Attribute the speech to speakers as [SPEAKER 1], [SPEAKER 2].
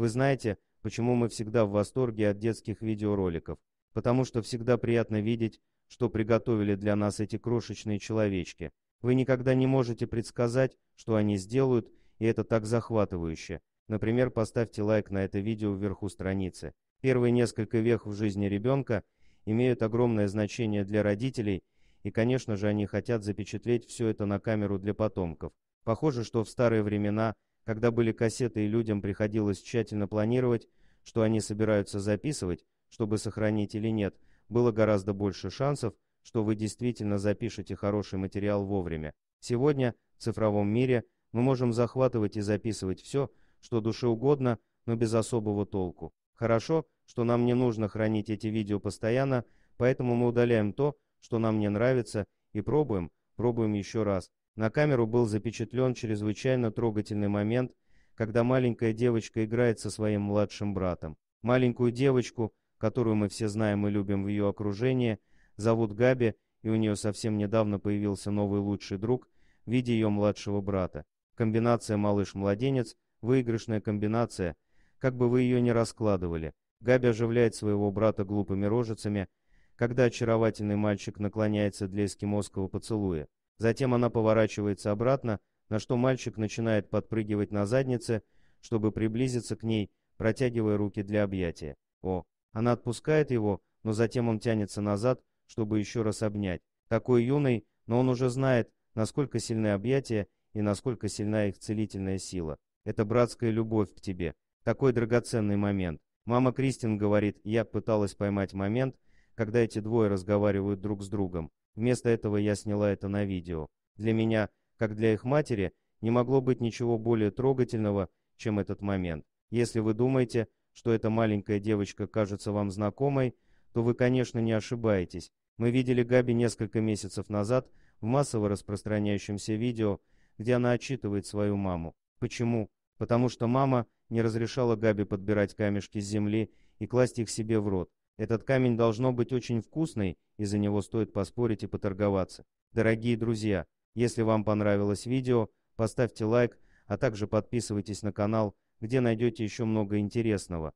[SPEAKER 1] Вы знаете, почему мы всегда в восторге от детских видеороликов? Потому что всегда приятно видеть, что приготовили для нас эти крошечные человечки. Вы никогда не можете предсказать, что они сделают, и это так захватывающе. Например, поставьте лайк на это видео вверху страницы. Первые несколько вех в жизни ребенка имеют огромное значение для родителей, и, конечно же, они хотят запечатлеть все это на камеру для потомков. Похоже, что в старые времена – когда были кассеты и людям приходилось тщательно планировать, что они собираются записывать, чтобы сохранить или нет, было гораздо больше шансов, что вы действительно запишете хороший материал вовремя. Сегодня, в цифровом мире, мы можем захватывать и записывать все, что душе угодно, но без особого толку. Хорошо, что нам не нужно хранить эти видео постоянно, поэтому мы удаляем то, что нам не нравится, и пробуем, пробуем еще раз, на камеру был запечатлен чрезвычайно трогательный момент, когда маленькая девочка играет со своим младшим братом. Маленькую девочку, которую мы все знаем и любим в ее окружении, зовут Габи, и у нее совсем недавно появился новый лучший друг в виде ее младшего брата. Комбинация «малыш-младенец» — выигрышная комбинация, как бы вы ее ни раскладывали. Габи оживляет своего брата глупыми рожицами, когда очаровательный мальчик наклоняется для эскимосского поцелуя. Затем она поворачивается обратно, на что мальчик начинает подпрыгивать на заднице, чтобы приблизиться к ней, протягивая руки для объятия. О! Она отпускает его, но затем он тянется назад, чтобы еще раз обнять. Такой юный, но он уже знает, насколько сильны объятия и насколько сильна их целительная сила. Это братская любовь к тебе. Такой драгоценный момент. Мама Кристин говорит, я пыталась поймать момент, когда эти двое разговаривают друг с другом. Вместо этого я сняла это на видео. Для меня, как для их матери, не могло быть ничего более трогательного, чем этот момент. Если вы думаете, что эта маленькая девочка кажется вам знакомой, то вы, конечно, не ошибаетесь. Мы видели Габи несколько месяцев назад в массово распространяющемся видео, где она отчитывает свою маму. Почему? Потому что мама не разрешала Габи подбирать камешки с земли и класть их себе в рот. Этот камень должно быть очень вкусный, и за него стоит поспорить и поторговаться. Дорогие друзья, если вам понравилось видео, поставьте лайк, а также подписывайтесь на канал, где найдете еще много интересного.